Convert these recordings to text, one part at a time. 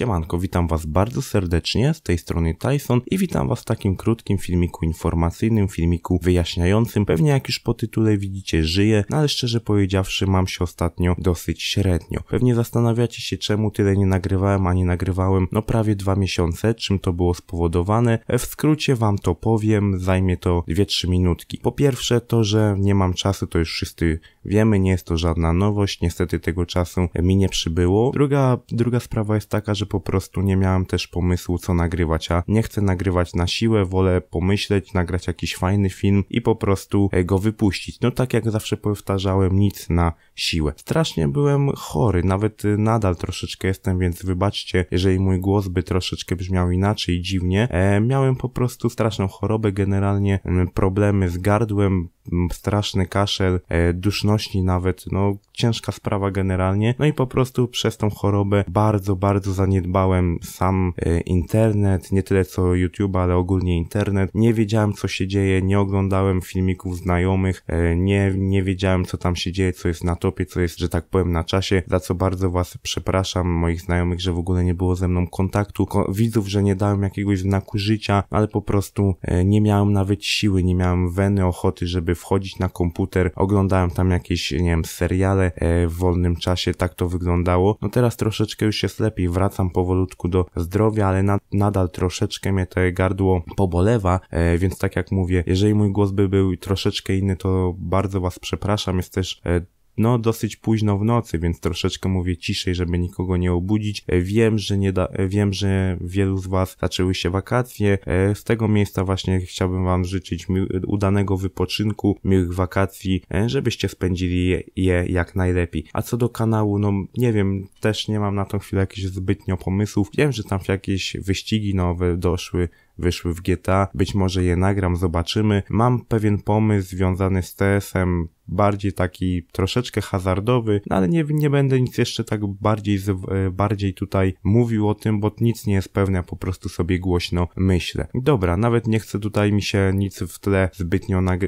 Siemanko, witam Was bardzo serdecznie, z tej strony Tyson i witam Was w takim krótkim filmiku informacyjnym, filmiku wyjaśniającym. Pewnie jak już po tytule widzicie, żyję, no ale szczerze powiedziawszy mam się ostatnio dosyć średnio. Pewnie zastanawiacie się czemu tyle nie nagrywałem, a nie nagrywałem no prawie dwa miesiące, czym to było spowodowane. W skrócie Wam to powiem, zajmie to 2-3 minutki. Po pierwsze to, że nie mam czasu, to już wszyscy Wiemy, nie jest to żadna nowość, niestety tego czasu mi nie przybyło. Druga, druga sprawa jest taka, że po prostu nie miałem też pomysłu, co nagrywać, a nie chcę nagrywać na siłę, wolę pomyśleć, nagrać jakiś fajny film i po prostu e, go wypuścić. No tak jak zawsze powtarzałem, nic na siłę. Strasznie byłem chory, nawet e, nadal troszeczkę jestem, więc wybaczcie, jeżeli mój głos by troszeczkę brzmiał inaczej, dziwnie. E, miałem po prostu straszną chorobę, generalnie problemy z gardłem, straszny kaszel, e, duszności nawet, no ciężka sprawa generalnie. No i po prostu przez tą chorobę bardzo, bardzo zaniedbałem sam e, internet, nie tyle co YouTube, ale ogólnie internet. Nie wiedziałem co się dzieje, nie oglądałem filmików znajomych, e, nie, nie wiedziałem co tam się dzieje, co jest na topie, co jest, że tak powiem, na czasie, za co bardzo was przepraszam, moich znajomych, że w ogóle nie było ze mną kontaktu, widzów, że nie dałem jakiegoś znaku życia, ale po prostu nie miałem nawet siły, nie miałem weny, ochoty, żeby wchodzić na komputer, oglądałem tam jakieś, nie wiem, seriale e, w wolnym czasie, tak to wyglądało. No teraz troszeczkę już jest lepiej, wracam powolutku do zdrowia, ale na, nadal troszeczkę mnie to gardło pobolewa, e, więc tak jak mówię, jeżeli mój głos by był troszeczkę inny, to bardzo was przepraszam, jest też e, no dosyć późno w nocy, więc troszeczkę mówię ciszej, żeby nikogo nie obudzić. E, wiem, że nie da, e, wiem, że wielu z was zaczęły się wakacje. E, z tego miejsca właśnie chciałbym wam życzyć udanego wypoczynku, miłych wakacji, żebyście spędzili je, je jak najlepiej. A co do kanału, no nie wiem, też nie mam na tą chwilę jakichś zbytnio pomysłów. Wiem, że tam jakieś wyścigi nowe doszły, wyszły w GTA. Być może je nagram, zobaczymy. Mam pewien pomysł związany z TS-em, bardziej taki troszeczkę hazardowy, no ale nie, nie będę nic jeszcze tak bardziej, e, bardziej tutaj mówił o tym, bo nic nie jest pewne, ja po prostu sobie głośno myślę. Dobra, nawet nie chcę tutaj mi się nic w tle zbytnio e,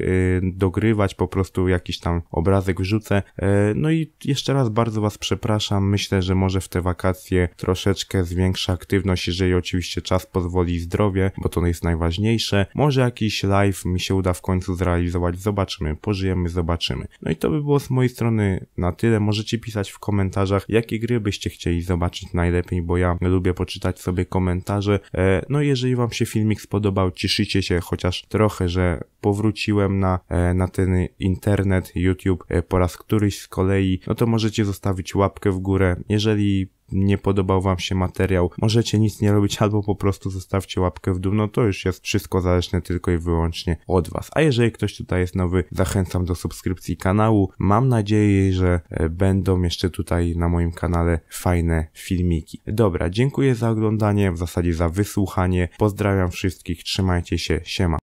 dogrywać, po prostu jakiś tam obrazek wrzucę. E, no i jeszcze raz bardzo Was przepraszam, myślę, że może w te wakacje troszeczkę zwiększę aktywność, jeżeli oczywiście czas pozwoli zdrowie, bo to jest najważniejsze. Może jakiś live mi się uda w końcu zrealizować, zobaczymy, pożyjemy, zobaczymy zobaczymy. No i to by było z mojej strony na tyle. Możecie pisać w komentarzach, jakie gry byście chcieli zobaczyć najlepiej, bo ja lubię poczytać sobie komentarze. E, no jeżeli wam się filmik spodobał, cieszycie się chociaż trochę, że powróciłem na, e, na ten internet, YouTube e, po raz któryś z kolei, no to możecie zostawić łapkę w górę. Jeżeli nie podobał wam się materiał, możecie nic nie robić albo po prostu zostawcie łapkę w dół, no to już jest wszystko zależne tylko i wyłącznie od was. A jeżeli ktoś tutaj jest nowy, zachęcam do subskrypcji kanału. Mam nadzieję, że e, będą jeszcze tutaj na moim kanale fajne filmiki. Dobra, dziękuję za oglądanie, w zasadzie za wysłuchanie. Pozdrawiam wszystkich, trzymajcie się, siema.